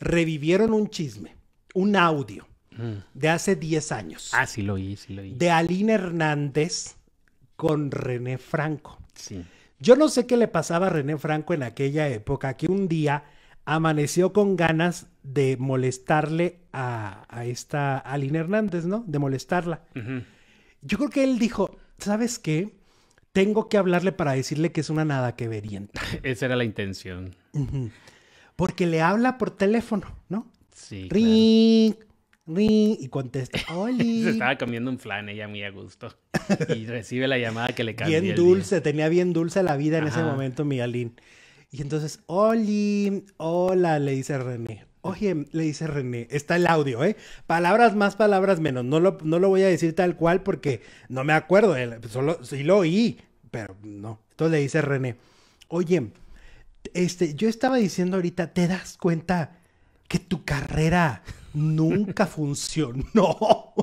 revivieron un chisme, un audio mm. de hace 10 años. Ah, sí lo oí, sí lo oí. De Aline Hernández con René Franco. Sí. Yo no sé qué le pasaba a René Franco en aquella época, que un día amaneció con ganas de molestarle a, esta Aline Hernández, ¿no? De molestarla. Yo creo que él dijo, ¿sabes qué? Tengo que hablarle para decirle que es una nada que verienta. Esa era la intención porque le habla por teléfono, ¿no? Sí. Ring, ring, y contesta, Oli. Se estaba comiendo un flan ella muy a gusto. Y recibe la llamada que le cambió. Bien dulce, tenía bien dulce la vida en ese momento, Miguelín. Y entonces, Oli, hola, le dice René. Oye, le dice René, está el audio, ¿eh? Palabras más, palabras menos. No lo, no lo voy a decir tal cual porque no me acuerdo. Eh, solo sí lo oí, pero no. Entonces le dice René, oye, este, yo estaba diciendo ahorita, ¿te das cuenta que tu carrera nunca funcionó?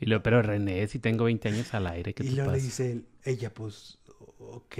y lo, pero René, si tengo 20 años al aire, ¿qué te Y luego le dice ella, pues, ok,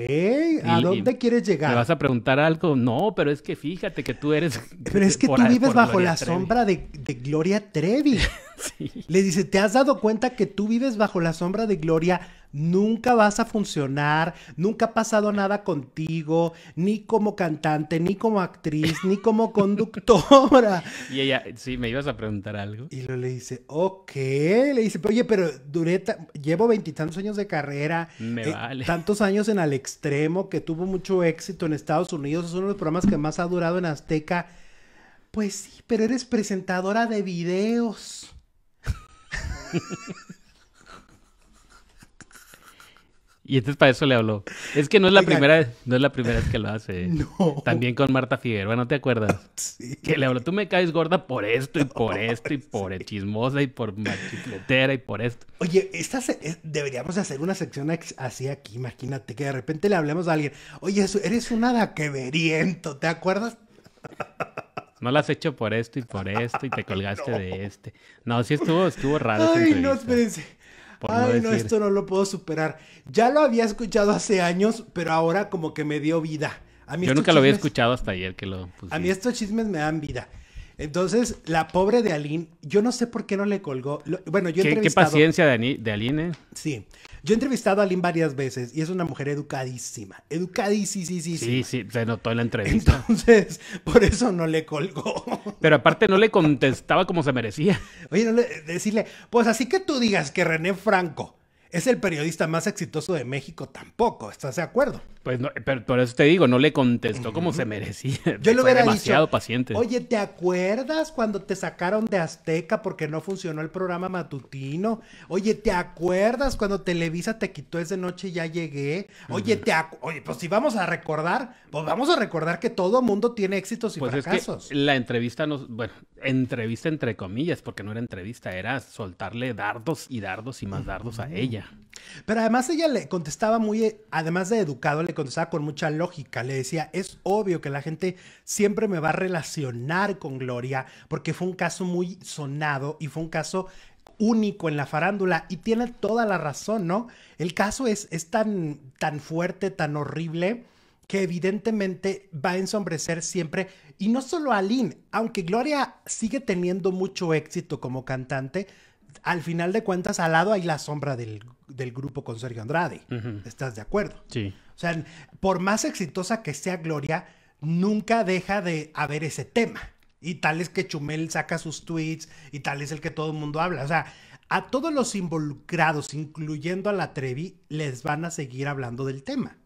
¿a dónde quieres llegar? ¿Me vas a preguntar algo? No, pero es que fíjate que tú eres... Pero es que tú vives bajo la sombra de, de Gloria Trevi. Le dice, ¿te has dado cuenta que tú vives bajo la sombra de gloria? Nunca vas a funcionar, nunca ha pasado nada contigo, ni como cantante, ni como actriz, ni como conductora. Y ella, sí, me ibas a preguntar algo. Y lo le dice, ok, le dice, oye, pero duré, llevo veintitantos años de carrera, me eh, vale. tantos años en Al Extremo, que tuvo mucho éxito en Estados Unidos, es uno de los programas que más ha durado en Azteca. Pues sí, pero eres presentadora de videos. y entonces para eso le habló. Es que no es la primera, no es la primera vez que lo hace. No. También con Marta Figueroa, ¿no te acuerdas? Sí. Que le habló, tú me caes gorda por esto y por esto y por sí. chismosa y por machicletera y por esto. Oye, esta deberíamos hacer una sección así aquí, imagínate que de repente le hablemos a alguien, oye, eres un veriento, ¿te acuerdas? no lo has hecho por esto y por esto y te colgaste de este. No, sí estuvo, estuvo raro. Ay, no, espérense. Ay, no, esto no lo puedo superar. Ya lo había escuchado hace años, pero ahora como que me dio vida. A mí Yo nunca lo había escuchado hasta ayer que lo A mí estos chismes me dan vida. Entonces, la pobre de Aline, yo no sé por qué no le colgó. bueno, yo he ¿Qué, entrevistado... qué paciencia de, Aline, Sí. Yo he entrevistado a Aline varias veces y es una mujer educadísima. Educadísima, sí, sí, sí. Sí, se notó en la entrevista. Entonces, por eso no le colgó. Pero aparte no le contestaba como se merecía. Oye, no le, decirle, pues así que tú digas que René Franco es el periodista más exitoso de México tampoco, ¿estás de acuerdo? Pues no, pero por eso te digo, no le contestó como se merecía. Yo lo hubiera demasiado paciente. Oye, ¿te acuerdas cuando te sacaron de Azteca porque no funcionó el programa matutino? Oye, ¿te acuerdas cuando Televisa te quitó Esa noche y ya llegué? Oye, te oye, pues si vamos a recordar, pues vamos a recordar que todo mundo tiene éxitos y pues fracasos. Es la entrevista nos, bueno, entrevista entre comillas, porque no era entrevista, era soltarle dardos y dardos y más dardos a ella. Pero además ella le contestaba muy, además de educado, le contestaba con mucha lógica. Le decía, es obvio que la gente siempre me va a relacionar con Gloria porque fue un caso muy sonado y fue un caso único en la farándula y tiene toda la razón, ¿no? El caso es, es tan, tan fuerte, tan horrible que evidentemente va a ensombrecer siempre, y no solo a Lynn, aunque Gloria sigue teniendo mucho éxito como cantante, al final de cuentas, al lado hay la sombra del, grupo con Sergio Andrade. ¿Estás de acuerdo? Sí. O sea, por más exitosa que sea Gloria, nunca deja de haber ese tema. Y tal es que Chumel saca sus tweets y tal es el que todo el mundo habla. O sea, a todos los involucrados, incluyendo a la Trevi, les van a seguir hablando del tema.